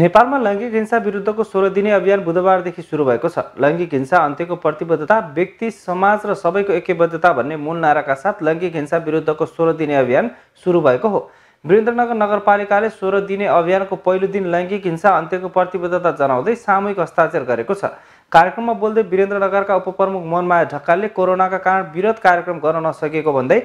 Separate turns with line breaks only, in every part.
नेपालमा लैङ्गिक हिंसा विरुद्धको सोह्र दिने अभियान बुधबारदेखि सुरु भएको छ लैङ्गिक हिंसा अन्त्यको प्रतिबद्धता व्यक्ति समाज र सबैको एकबद्धता भन्ने मूल नाराका साथ लैङ्गिक हिंसा विरुद्धको सोह्र दिने अभियान सुरु भएको हो वीरेन्द्रनगर नगरपालिकाले सोह्र दिने अभियानको पहिलो दिन लैङ्गिक हिंसा अन्त्यको प्रतिबद्धता जनाउँदै सामूहिक हस्ताक्षर गरेको छ कार्यक्रममा बोल्दै वीरेन्द्रनगरका उपप्रमुख मनमाया ढकालले कोरोनाका कारण विरोध कार्यक्रम गर्न नसकेको भन्दै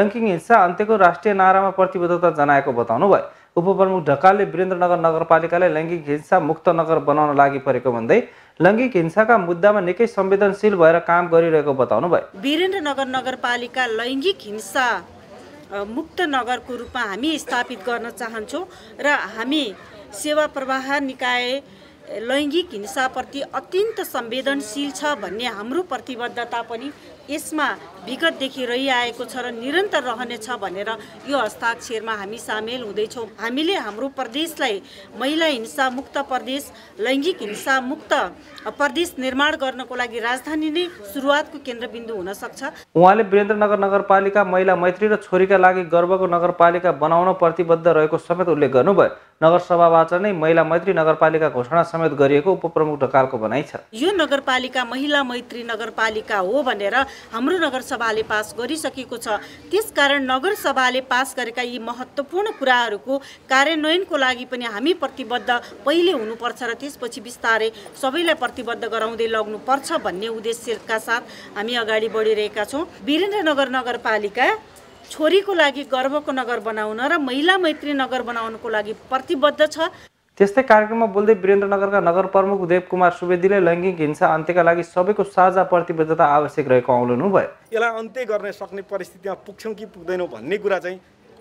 लैङ्गिक हिंसा अन्त्यको राष्ट्रिय नारामा प्रतिबद्धता जनाएको बताउनु भयो उपप्रमुख ढकालले वीरेन्द्रनगर नगरपालिकालाई लैङ्गिक हिंसा मुक्त नगर बनाउन लागि परेको भन्दै लैङ्गिक हिंसाका मुद्दामा निकै संवेदनशील भएर काम गरिरहेको बताउनु भयो
वीरेन्द्रनगर नगरपालिका लैङ्गिक हिंसा मुक्त नगरको रूपमा हामी स्थापित गर्न चाहन्छौँ र हामी सेवा प्रवाह निकाय लैङ्गिक हिंसाप्रति अत्यन्त संवेदनशील छ भन्ने हाम्रो प्रतिबद्धता पनि यसमा विगतदेखि रहिआएको छ र निरन्तर रहनेछ भनेर यो हस्ताक्षरमा हामी सामेल हुँदैछौँ हामीले हाम्रो प्रदेशलाई महिला हिंसा मुक्त प्रदेश लैङ्गिक हिंसा मुक्त प्रदेश निर्माण गर्नको लागि राजधानी नै सुरुवातको केन्द्रबिन्दु हुन सक्छ
उहाँले वीरेन्द्रनगर नगरपालिका महिला मैत्री र छोरीका लागि गर्वको नगरपालिका बनाउन प्रतिबद्ध रहेको समेत उल्लेख गर्नुभयो नगरसभाबाट नै महिला मैत्री नगरपालिका घोषणा समेत गरिएको उपप्रमुख ढकालको भनाइ छ
यो नगरपालिका महिला मैत्री नगरपालिका हो भनेर हाम्रो नगरसभा सभाले पास गरिसकेको छ त्यसकारण नगरसभाले पास गरेका यी महत्त्वपूर्ण कुराहरूको कार्यान्वयनको लागि पनि हामी प्रतिबद्ध पहिले हुनुपर्छ र त्यसपछि बिस्तारै सबैलाई प्रतिबद्ध गराउँदै लग्नुपर्छ भन्ने उद्देश्यका साथ हामी अगाडि बढिरहेका छौँ वीरेन्द्रनगर नगरपालिका छोरीको लागि गर्वको नगर बनाउन र महिला मैत्री नगर बनाउनको लागि प्रतिबद्ध छ त्यस्तै
कार्यक्रममा बोल्दै वीरेन्द्रनगरका नगर प्रमुख उदय कुमार सुवेदीले लैङ्गिक हिंसा अन्त्यका लागि सबैको साझा प्रतिबद्धता आवश्यक रहेको भयो
यसलाई अन्त्य गर्न सक्ने परिस्थितिमा पुग्छौँ कि पुग्दैनौँ भन्ने कुरा चाहिँ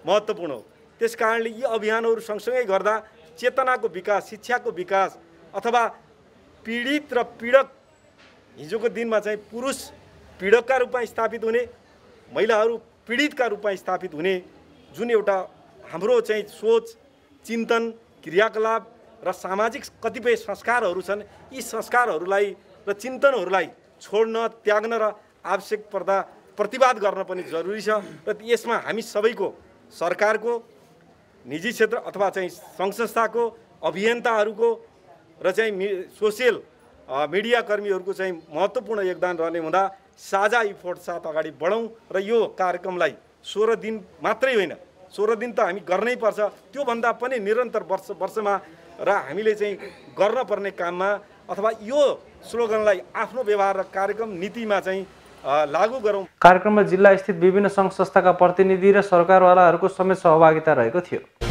महत्त्वपूर्ण हो त्यस कारणले यी अभियानहरू सँगसँगै गर्दा चेतनाको विकास शिक्षाको विकास अथवा पीडित र पीडक हिजोको दिनमा चाहिँ पुरुष पीडकका रूपमा स्थापित हुने महिलाहरू पीडितका रूपमा स्थापित हुने जुन एउटा हाम्रो चाहिँ सोच चिन्तन क्रियाकलाप र सामाजिक कतिपय संस्कारहरू छन् यी संस्कारहरूलाई र चिन्तनहरूलाई छोड्न त्याग्न र आवश्यक पर्दा प्रतिवाद गर्न पनि जरुरी छ र यसमा हामी सबैको सरकारको निजी क्षेत्र अथवा चाहिँ सङ्घ संस्थाको अभियन्ताहरूको र चाहिँ मि सोसियल मिडिया चाहिँ महत्त्वपूर्ण योगदान रहने हुँदा साझा इफोर्ट साथ अगाडि बढौँ र यो कार्यक्रमलाई सोह्र दिन मात्रै होइन सोह्र दिन त हामी गर्नै पर्छ त्योभन्दा पनि निरन्तर वर्ष वर्षमा र हामीले चाहिँ गर्न पर्ने काममा अथवा यो स्लोगनलाई आफ्नो व्यवहार र कार्यक्रम नीतिमा चाहिँ लागू गरौँ
कार्यक्रममा जिल्ला स्थित विभिन्न सङ्घ संस्थाका प्रतिनिधि र सरकारवालाहरूको समेत सहभागिता रहेको थियो